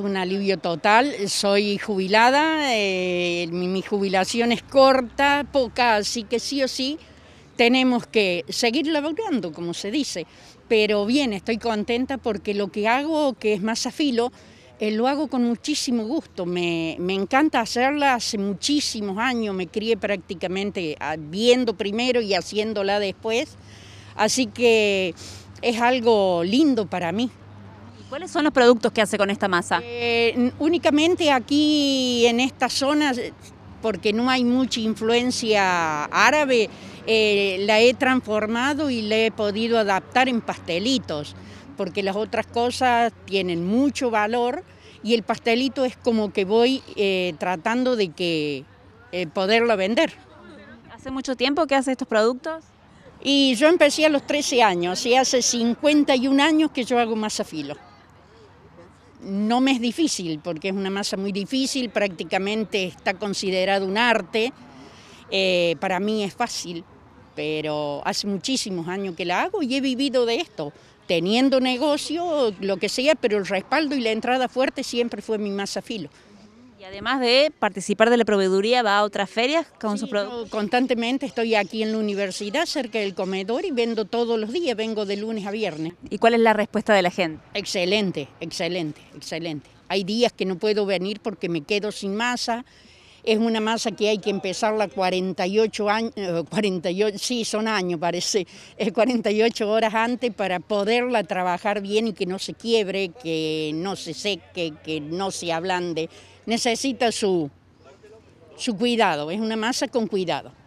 un alivio total. Soy jubilada, eh, mi, jubilación es corta, poca, así que sí o sí tenemos que seguir laborando, como se dice. Pero bien, estoy contenta porque lo que hago, que es más afilo, eh, lo hago con muchísimo gusto. Me, me, encanta hacerla hace muchísimos años. Me crié prácticamente ah, viendo primero y haciéndola después. Así que es algo lindo para mí. ¿Cuáles son los productos que hace con esta masa? Eh, únicamente aquí en esta zona, eh, porque no hay mucha influencia árabe, eh, la he transformado y la he podido adaptar en pastelitos, porque las otras cosas tienen mucho valor y el pastelito es como que voy tratando de que poderlo vender. ¿Hace mucho tiempo que hace estos productos? Y yo empecé a los 13 años y hace 51 años que yo hago masa filo no me es difícil, porque es una masa muy difícil, prácticamente está considerado un arte. Eh, para mí es fácil, pero hace muchísimos años que la hago y he vivido de esto, teniendo negocio, lo que sea, pero el respaldo y la entrada fuerte siempre fue mi masa filo. Y además de participar de la proveeduría, ¿va a otras ferias con sus productos? constantemente estoy aquí en la universidad, cerca del comedor, y vendo todos los días, vengo de lunes a viernes. ¿Y cuál es la respuesta de la gente? Excelente, excelente, excelente. Hay días que no puedo venir porque me quedo sin masa es una masa que hay que empezarla 48 años, 48, eh, sí, son años parece, 48 eh, horas antes para poderla trabajar bien y que no se quiebre, que no se seque, que no se ablande. Necesita su, su cuidado, es una masa con cuidado.